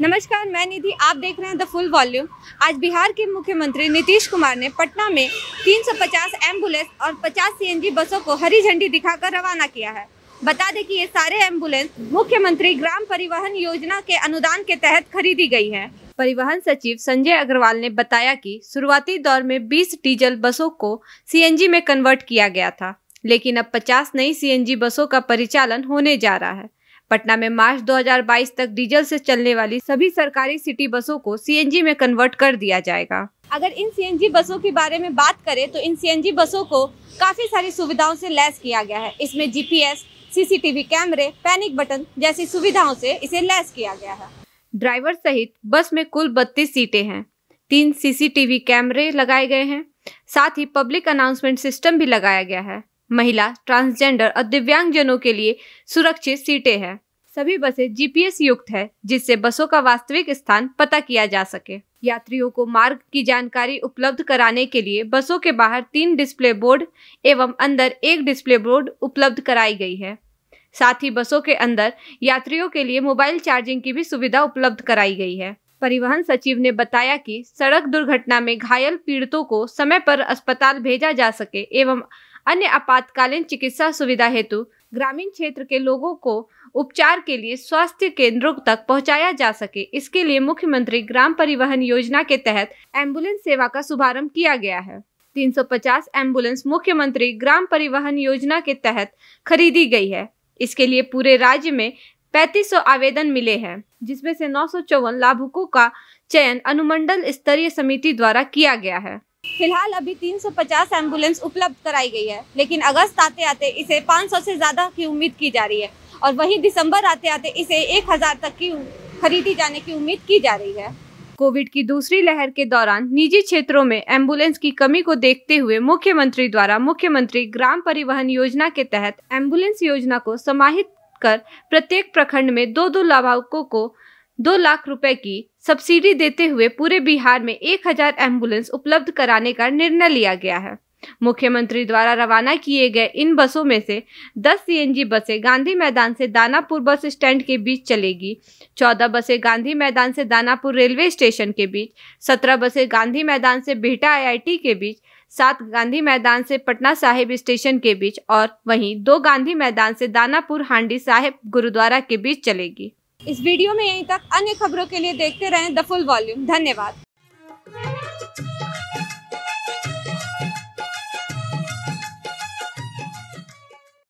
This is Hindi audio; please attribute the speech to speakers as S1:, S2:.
S1: नमस्कार मैं निधि आप देख रहे हैं द फुल वॉल्यूम आज बिहार के मुख्यमंत्री नीतीश कुमार ने पटना में 350 एम्बुलेंस और 50 सीएनजी बसों को हरी झंडी दिखाकर रवाना किया है बता दें कि ये सारे एम्बुलेंस मुख्यमंत्री ग्राम परिवहन योजना के अनुदान के तहत खरीदी गई है परिवहन सचिव संजय अग्रवाल ने बताया कि शुरुआती दौर में 20 डीजल बसों को सीएनजी में कन्वर्ट किया गया था लेकिन अब 50 नई सीएनजी बसों का परिचालन होने जा रहा है पटना में मार्च 2022 तक डीजल से चलने वाली सभी सरकारी सिटी बसों को सीएनजी में कन्वर्ट कर दिया जाएगा अगर इन सीएनजी बसों के बारे में बात करें तो इन सीएनजी बसों को काफ़ी सारी सुविधाओं से लैस किया गया है इसमें जीपीएस, सीसीटीवी कैमरे पैनिक बटन जैसी सुविधाओं से इसे लैस किया गया है ड्राइवर सहित बस में कुल बत्तीस सीटें हैं तीन सीसीटीवी कैमरे लगाए गए हैं साथ ही पब्लिक अनाउंसमेंट सिस्टम भी लगाया गया है महिला ट्रांसजेंडर और दिव्यांगजनों के लिए सुरक्षित सीटें हैं सभी बसें जीपीएस युक्त है जिससे बसों का वास्तविक स्थान पता किया जा सके यात्रियों को मार्ग की जानकारी उपलब्ध कराने के लिए बसों के बाहर तीन डिस्प्ले बोर्ड एवं अंदर एक डिस्प्ले बोर्ड उपलब्ध कराई गई है साथ ही बसों के अंदर यात्रियों के लिए मोबाइल चार्जिंग की भी सुविधा उपलब्ध कराई गई है परिवहन सचिव ने बताया कि सड़क दुर्घटना में घायल पीड़ितों को समय पर अस्पताल भेजा जा सके एवं अन्य आपातकालीन चिकित्सा सुविधा हेतु ग्रामीण क्षेत्र के लोगों को उपचार के लिए स्वास्थ्य केंद्रों तक पहुंचाया जा सके इसके लिए मुख्यमंत्री ग्राम परिवहन योजना के तहत एम्बुलेंस सेवा का शुभारंभ किया गया है 350 एम्बुलेंस मुख्यमंत्री ग्राम परिवहन योजना के तहत खरीदी गई है इसके लिए पूरे राज्य में 3500 आवेदन मिले हैं जिसमें से नौ लाभुकों का चयन अनुमंडल स्तरीय समिति द्वारा किया गया है फिलहाल अभी 350 एम्बुलेंस उपलब्ध कराई गई है लेकिन अगस्त आते आते इसे 500 से ज़्यादा की उम्मीद की जा रही है और वहीं दिसंबर आते आते इसे 1000 तक की खरीदी जाने की उम्मीद की जा रही है कोविड की दूसरी लहर के दौरान निजी क्षेत्रों में एम्बुलेंस की कमी को देखते हुए मुख्यमंत्री द्वारा मुख्यमंत्री ग्राम परिवहन योजना के तहत एम्बुलेंस योजना को समाहित कर प्रत्येक प्रखंड में दो दो लाभुकों को दो लाख रुपए की सब्सिडी देते हुए पूरे बिहार में 1000 एम्बुलेंस उपलब्ध कराने का निर्णय लिया गया है मुख्यमंत्री द्वारा रवाना किए गए इन बसों में से 10 सीएनजी बसें गांधी मैदान से दानापुर बस स्टैंड के बीच चलेगी 14 बसें गांधी मैदान से दानापुर रेलवे स्टेशन के बीच 17 बसें गांधी मैदान से बिहटा आईआईटी के बीच सात गांधी मैदान से पटना साहिब स्टेशन के बीच और वहीं दो गांधी मैदान से दानापुर हांडी साहिब गुरुद्वारा के बीच चलेगी इस वीडियो में यहीं तक अन्य खबरों के लिए देखते रहें द फुल वॉल्यूम धन्यवाद